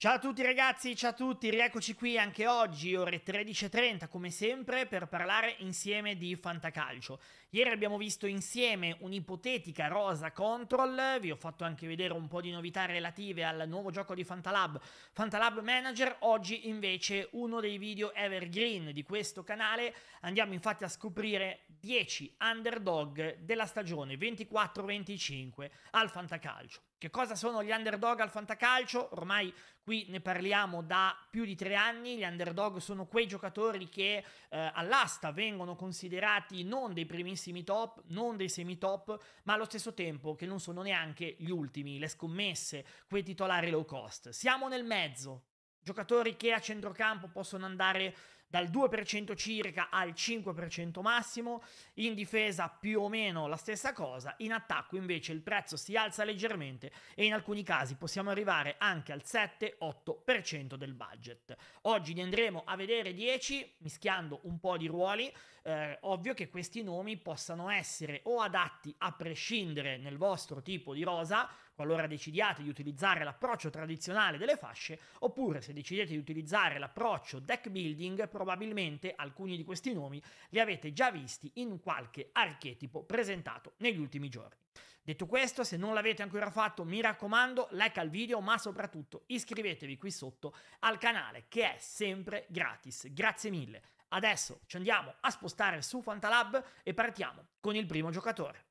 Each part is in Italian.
Ciao a tutti ragazzi, ciao a tutti, rieccoci qui anche oggi, ore 13.30 come sempre, per parlare insieme di fantacalcio. Ieri abbiamo visto insieme un'ipotetica rosa control, vi ho fatto anche vedere un po' di novità relative al nuovo gioco di Fantalab, Fantalab Manager, oggi invece uno dei video evergreen di questo canale, andiamo infatti a scoprire 10 underdog della stagione 24-25 al fantacalcio. Che cosa sono gli underdog al fantacalcio? Ormai qui ne parliamo da più di tre anni, gli underdog sono quei giocatori che eh, all'asta vengono considerati non dei primissimi top, non dei semi-top, ma allo stesso tempo che non sono neanche gli ultimi, le scommesse, quei titolari low cost. Siamo nel mezzo, giocatori che a centrocampo possono andare dal 2% circa al 5% massimo, in difesa più o meno la stessa cosa, in attacco invece il prezzo si alza leggermente e in alcuni casi possiamo arrivare anche al 7-8% del budget. Oggi ne andremo a vedere 10 mischiando un po' di ruoli, eh, ovvio che questi nomi possano essere o adatti a prescindere nel vostro tipo di rosa, qualora decidiate di utilizzare l'approccio tradizionale delle fasce, oppure se decidete di utilizzare l'approccio deck building, probabilmente alcuni di questi nomi li avete già visti in qualche archetipo presentato negli ultimi giorni. Detto questo, se non l'avete ancora fatto, mi raccomando, like al video, ma soprattutto iscrivetevi qui sotto al canale che è sempre gratis. Grazie mille. Adesso ci andiamo a spostare su Fantalab e partiamo con il primo giocatore.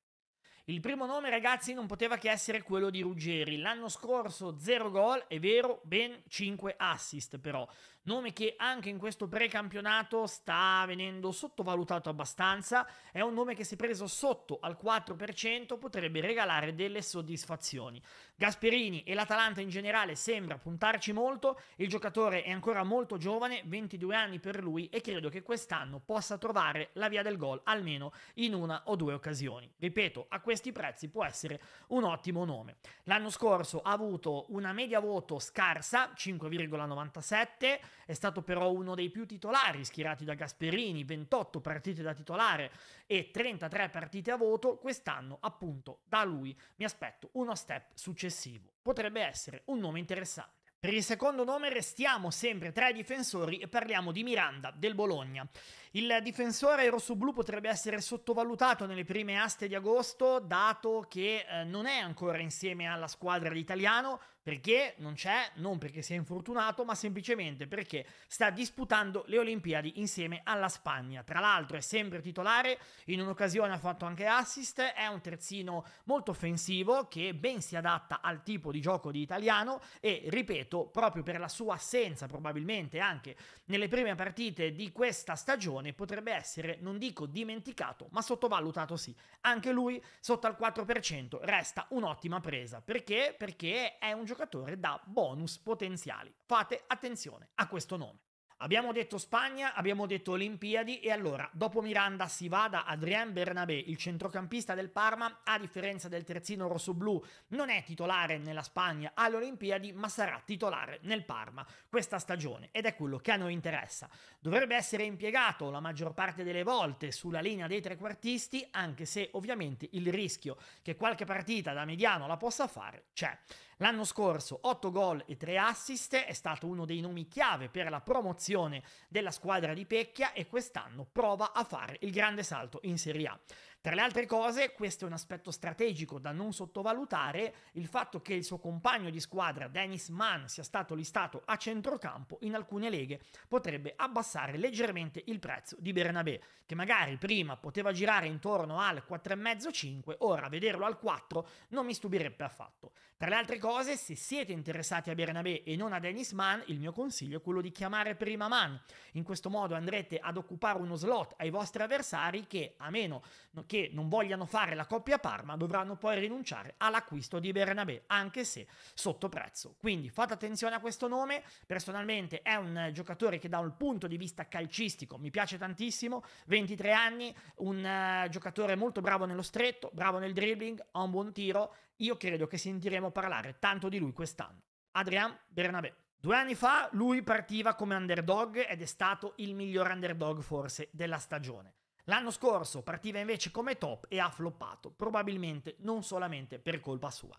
Il primo nome, ragazzi, non poteva che essere quello di Ruggeri. L'anno scorso 0 gol, è vero, ben 5 assist però nome che anche in questo precampionato sta venendo sottovalutato abbastanza, è un nome che se preso sotto al 4% potrebbe regalare delle soddisfazioni. Gasperini e l'Atalanta in generale sembra puntarci molto, il giocatore è ancora molto giovane, 22 anni per lui e credo che quest'anno possa trovare la via del gol almeno in una o due occasioni. Ripeto, a questi prezzi può essere un ottimo nome. L'anno scorso ha avuto una media voto scarsa, 5,97, è stato però uno dei più titolari schierati da Gasperini, 28 partite da titolare e 33 partite a voto. Quest'anno, appunto, da lui mi aspetto uno step successivo. Potrebbe essere un nome interessante. Per il secondo nome restiamo sempre tra i difensori e parliamo di Miranda del Bologna. Il difensore rossoblu potrebbe essere sottovalutato nelle prime aste di agosto, dato che eh, non è ancora insieme alla squadra di italiano, perché non c'è, non perché sia infortunato, ma semplicemente perché sta disputando le Olimpiadi insieme alla Spagna. Tra l'altro è sempre titolare, in un'occasione ha fatto anche assist, è un terzino molto offensivo che ben si adatta al tipo di gioco di italiano e, ripeto, proprio per la sua assenza probabilmente anche nelle prime partite di questa stagione, stagione potrebbe essere, non dico dimenticato, ma sottovalutato sì. Anche lui sotto al 4% resta un'ottima presa. Perché? Perché è un giocatore da bonus potenziali. Fate attenzione a questo nome. Abbiamo detto Spagna, abbiamo detto Olimpiadi e allora dopo Miranda si vada Adrien Bernabé, il centrocampista del Parma, a differenza del terzino rossoblu, non è titolare nella Spagna alle Olimpiadi, ma sarà titolare nel Parma questa stagione ed è quello che a noi interessa. Dovrebbe essere impiegato la maggior parte delle volte sulla linea dei trequartisti, anche se ovviamente il rischio che qualche partita da mediano la possa fare c'è. L'anno scorso 8 gol e 3 assist, è stato uno dei nomi chiave per la promozione della squadra di Pecchia e quest'anno prova a fare il grande salto in Serie A. Tra le altre cose, questo è un aspetto strategico da non sottovalutare, il fatto che il suo compagno di squadra Dennis Mann sia stato listato a centrocampo in alcune leghe potrebbe abbassare leggermente il prezzo di Bernabé, che magari prima poteva girare intorno al 4,5-5, ora vederlo al 4 non mi stupirebbe affatto. Tra le altre cose, se siete interessati a Bernabé e non a Dennis Mann, il mio consiglio è quello di chiamare prima Mann. In questo modo andrete ad occupare uno slot ai vostri avversari che, a meno che non vogliano fare la coppia Parma dovranno poi rinunciare all'acquisto di Bernabé, anche se sotto prezzo. Quindi fate attenzione a questo nome, personalmente è un giocatore che da un punto di vista calcistico mi piace tantissimo, 23 anni, un uh, giocatore molto bravo nello stretto, bravo nel dribbling, ha un buon tiro, io credo che sentiremo parlare tanto di lui quest'anno. Adrian Bernabé. Due anni fa lui partiva come underdog ed è stato il miglior underdog forse della stagione. L'anno scorso partiva invece come top e ha floppato, probabilmente non solamente per colpa sua.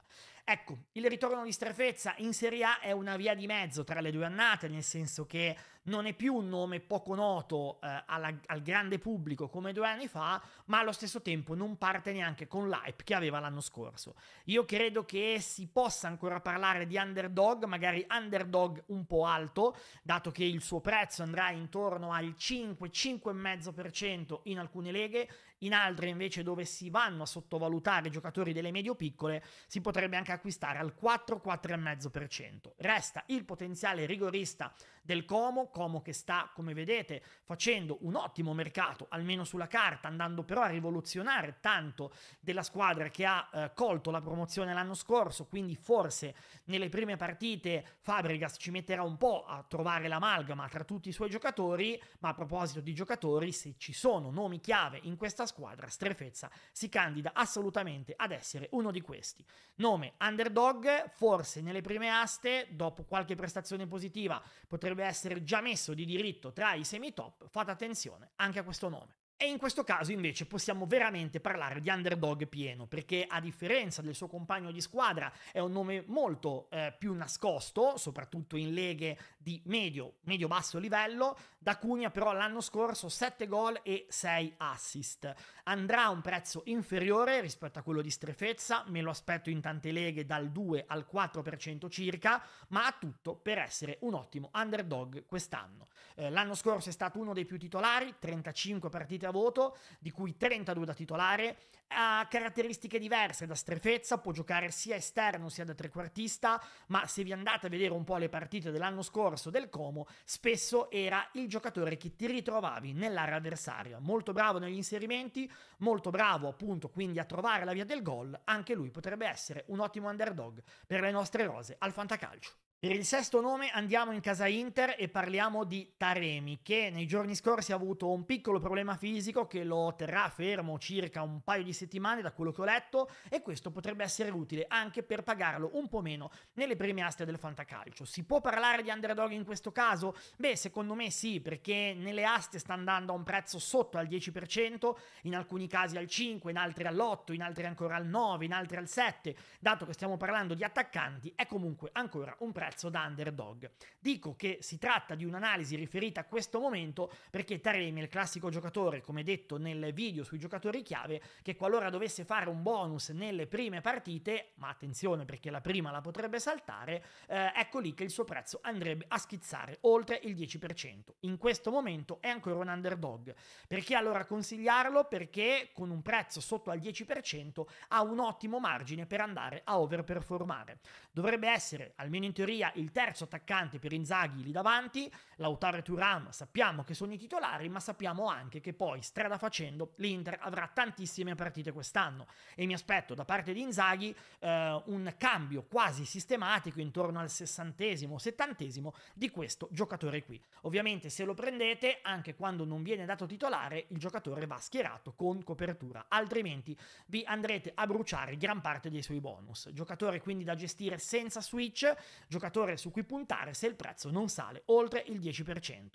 Ecco, il ritorno di Strefezza in Serie A è una via di mezzo tra le due annate, nel senso che non è più un nome poco noto eh, alla, al grande pubblico come due anni fa, ma allo stesso tempo non parte neanche con l'hype che aveva l'anno scorso. Io credo che si possa ancora parlare di underdog, magari underdog un po' alto, dato che il suo prezzo andrà intorno al 5-5,5% in alcune leghe in altre invece dove si vanno a sottovalutare i giocatori delle medio-piccole si potrebbe anche acquistare al 4-4,5%. Resta il potenziale rigorista del Como, Como che sta, come vedete, facendo un ottimo mercato, almeno sulla carta, andando però a rivoluzionare tanto della squadra che ha eh, colto la promozione l'anno scorso, quindi forse nelle prime partite Fabregas ci metterà un po' a trovare l'amalgama tra tutti i suoi giocatori, ma a proposito di giocatori, se ci sono nomi chiave in questa squadra, Strefezza si candida assolutamente ad essere uno di questi. Nome underdog, forse nelle prime aste, dopo qualche prestazione positiva, potrebbe potrebbe essere già messo di diritto tra i semi top, fate attenzione anche a questo nome. E in questo caso invece possiamo veramente parlare di underdog pieno, perché a differenza del suo compagno di squadra è un nome molto eh, più nascosto, soprattutto in leghe di medio, medio-basso livello. Da Cugna però l'anno scorso 7 gol e 6 assist. Andrà a un prezzo inferiore rispetto a quello di Strefezza, me lo aspetto in tante leghe dal 2 al 4% circa, ma ha tutto per essere un ottimo underdog quest'anno. Eh, l'anno scorso è stato uno dei più titolari, 35 partite voto, di cui 32 da titolare, ha caratteristiche diverse da strefezza, può giocare sia esterno sia da trequartista, ma se vi andate a vedere un po' le partite dell'anno scorso del Como, spesso era il giocatore che ti ritrovavi nell'area avversaria, molto bravo negli inserimenti, molto bravo appunto quindi a trovare la via del gol, anche lui potrebbe essere un ottimo underdog per le nostre rose al fantacalcio. Per il sesto nome andiamo in casa Inter e parliamo di Taremi, che nei giorni scorsi ha avuto un piccolo problema fisico che lo terrà fermo circa un paio di settimane da quello che ho letto e questo potrebbe essere utile anche per pagarlo un po' meno nelle prime aste del fantacalcio. Si può parlare di underdog in questo caso? Beh, secondo me sì, perché nelle aste sta andando a un prezzo sotto al 10%, in alcuni casi al 5, in altri all'8, in altri ancora al 9, in altri al 7, dato che stiamo parlando di attaccanti, è comunque ancora un prezzo prezzo da underdog. Dico che si tratta di un'analisi riferita a questo momento perché Taremi è il classico giocatore, come detto nel video sui giocatori chiave, che qualora dovesse fare un bonus nelle prime partite, ma attenzione perché la prima la potrebbe saltare, eh, ecco lì che il suo prezzo andrebbe a schizzare oltre il 10%. In questo momento è ancora un underdog. Perché allora consigliarlo? Perché con un prezzo sotto al 10% ha un ottimo margine per andare a overperformare. Dovrebbe essere, almeno in teoria, teoria il terzo attaccante per Inzaghi lì davanti, Lautaro e Turam sappiamo che sono i titolari, ma sappiamo anche che poi strada facendo l'Inter avrà tantissime partite quest'anno e mi aspetto da parte di Inzaghi eh, un cambio quasi sistematico intorno al sessantesimo settantesimo di questo giocatore qui. Ovviamente se lo prendete, anche quando non viene dato titolare, il giocatore va schierato con copertura, altrimenti vi andrete a bruciare gran parte dei suoi bonus. Giocatore quindi da gestire senza switch, giocatore giocatore su cui puntare se il prezzo non sale oltre il 10%.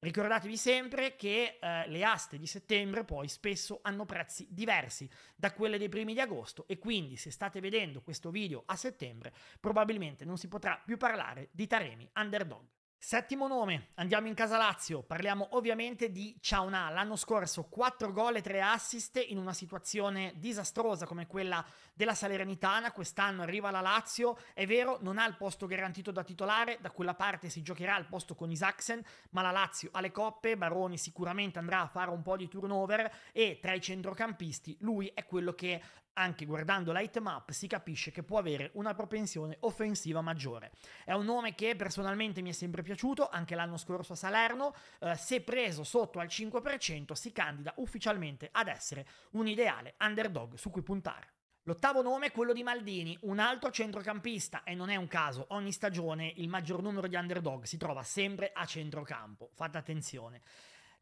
Ricordatevi sempre che eh, le aste di settembre poi spesso hanno prezzi diversi da quelle dei primi di agosto e quindi se state vedendo questo video a settembre probabilmente non si potrà più parlare di Taremi Underdog. Settimo nome, andiamo in casa Lazio, parliamo ovviamente di Ciaunà, l'anno scorso 4 gol e 3 assist in una situazione disastrosa come quella della Salernitana, quest'anno arriva la Lazio, è vero non ha il posto garantito da titolare, da quella parte si giocherà il posto con Isaacsen, ma la Lazio ha le coppe, Baroni sicuramente andrà a fare un po' di turnover e tra i centrocampisti lui è quello che anche guardando l'item map si capisce che può avere una propensione offensiva maggiore. È un nome che personalmente mi è sempre piaciuto, anche l'anno scorso a Salerno, eh, se preso sotto al 5% si candida ufficialmente ad essere un ideale underdog su cui puntare. L'ottavo nome è quello di Maldini, un altro centrocampista e non è un caso, ogni stagione il maggior numero di underdog si trova sempre a centrocampo, fate attenzione.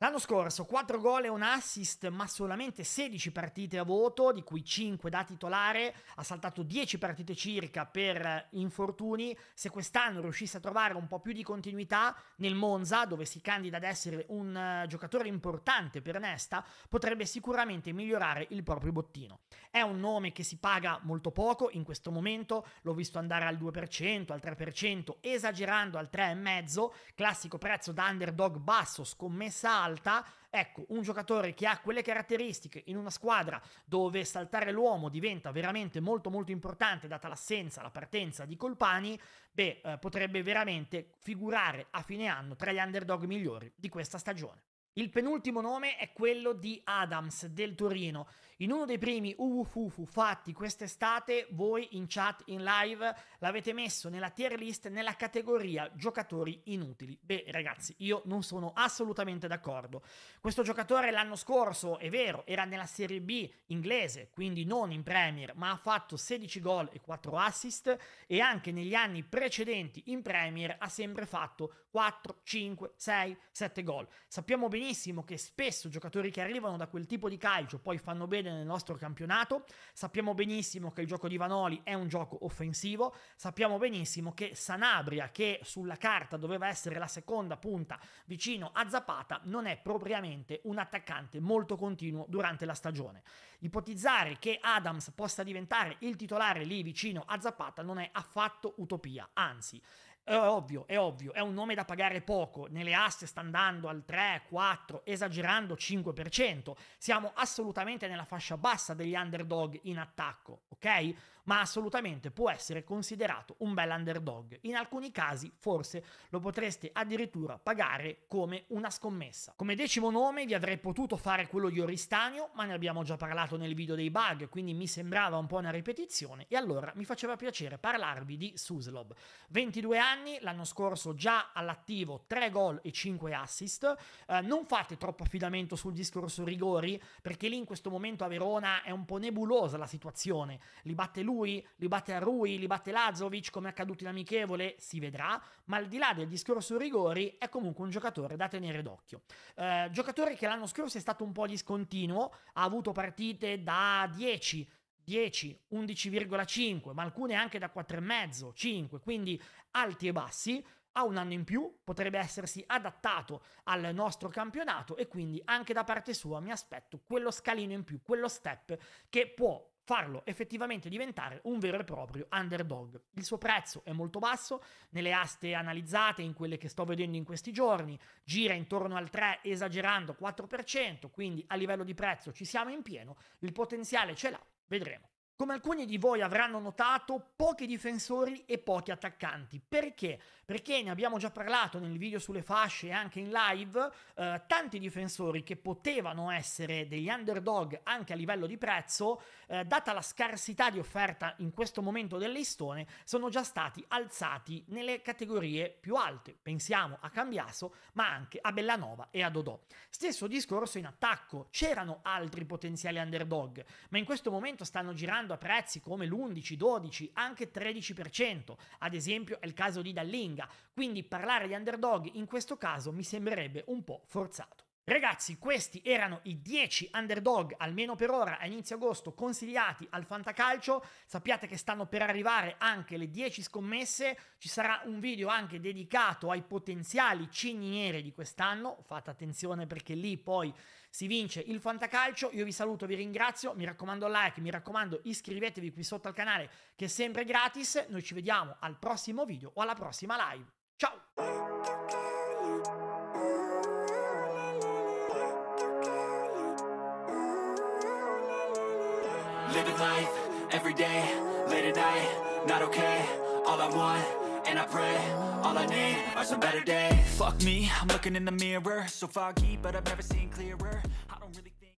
L'anno scorso 4 gol e un assist, ma solamente 16 partite a voto, di cui 5 da titolare, ha saltato 10 partite circa per infortuni. Se quest'anno riuscisse a trovare un po' più di continuità nel Monza, dove si candida ad essere un uh, giocatore importante per Nesta, potrebbe sicuramente migliorare il proprio bottino. È un nome che si paga molto poco in questo momento, l'ho visto andare al 2%, al 3%, esagerando al 3,5%, classico prezzo da underdog basso, scommessa alta salta, ecco, un giocatore che ha quelle caratteristiche in una squadra dove saltare l'uomo diventa veramente molto molto importante data l'assenza, la partenza di Colpani, beh, eh, potrebbe veramente figurare a fine anno tra gli underdog migliori di questa stagione. Il penultimo nome è quello di Adams del Torino. In uno dei primi Uwufufu fatti quest'estate, voi in chat, in live, l'avete messo nella tier list nella categoria giocatori inutili. Beh, ragazzi, io non sono assolutamente d'accordo. Questo giocatore l'anno scorso, è vero, era nella Serie B inglese, quindi non in Premier, ma ha fatto 16 gol e 4 assist e anche negli anni precedenti in Premier ha sempre fatto 4, 5, 6, 7 gol. Sappiamo benissimo che spesso giocatori che arrivano da quel tipo di calcio poi fanno bene partire nel nostro campionato. Sappiamo benissimo che il gioco di Vanoli è un gioco offensivo, sappiamo benissimo che Sanabria, che sulla carta doveva essere la seconda punta vicino a Zapata, non è propriamente un attaccante molto continuo durante la stagione. Ipotizzare che Adams possa diventare il titolare lì vicino a Zapata non è affatto utopia, anzi è ovvio, è ovvio, è un nome da pagare poco, nelle aste sta andando al 3, 4, esagerando 5%, siamo assolutamente nella fascia bassa degli underdog in attacco, ok? ma assolutamente può essere considerato un bel underdog. In alcuni casi forse lo potreste addirittura pagare come una scommessa. Come decimo nome vi avrei potuto fare quello di Oristanio, ma ne abbiamo già parlato nel video dei bug, quindi mi sembrava un po' una ripetizione e allora mi faceva piacere parlarvi di Suslob. 22 anni, l'anno scorso già all'attivo 3 gol e 5 assist. Eh, non fate troppo affidamento sul discorso rigori, perché lì in questo momento a Verona è un po' nebulosa la situazione. Li batte lui lui, li batte a Rui, li batte Lazovic come è accaduto in amichevole, si vedrà, ma al di là del discorso rigori è comunque un giocatore da tenere d'occhio. Eh, giocatore che l'anno scorso è stato un po' discontinuo, ha avuto partite da 10, 10, 11,5, ma alcune anche da 4,5, 5, quindi alti e bassi ha un anno in più, potrebbe essersi adattato al nostro campionato e quindi anche da parte sua mi aspetto quello scalino in più, quello step che può farlo effettivamente diventare un vero e proprio underdog. Il suo prezzo è molto basso, nelle aste analizzate, in quelle che sto vedendo in questi giorni, gira intorno al 3, esagerando 4%, quindi a livello di prezzo ci siamo in pieno, il potenziale ce l'ha, vedremo. Come alcuni di voi avranno notato, pochi difensori e pochi attaccanti. Perché? perché ne abbiamo già parlato nel video sulle fasce e anche in live, eh, tanti difensori che potevano essere degli underdog anche a livello di prezzo, eh, data la scarsità di offerta in questo momento del listone, sono già stati alzati nelle categorie più alte. Pensiamo a Cambiaso, ma anche a Bellanova e a Dodò. Stesso discorso in attacco, c'erano altri potenziali underdog, ma in questo momento stanno girando a prezzi come l'11, 12, anche 13%. Ad esempio è il caso di Dallinga Florida, quindi parlare di underdog in questo caso mi sembrerebbe un po' forzato. Ragazzi, questi erano i 10 underdog, almeno per ora, a inizio agosto, consigliati al Fantacalcio. Sappiate che stanno per arrivare anche le 10 scommesse. Ci sarà un video anche dedicato ai potenziali cigniere di quest'anno. Fate attenzione perché lì poi si vince il Fantacalcio. Io vi saluto, vi ringrazio. Mi raccomando like, mi raccomando iscrivetevi qui sotto al canale che è sempre gratis. Noi ci vediamo al prossimo video o alla prossima live. Ciao! Living life, every day, late at night, not okay All I want, and I pray, all I need are some better days Fuck me, I'm looking in the mirror So foggy, but I've never seen clearer I don't really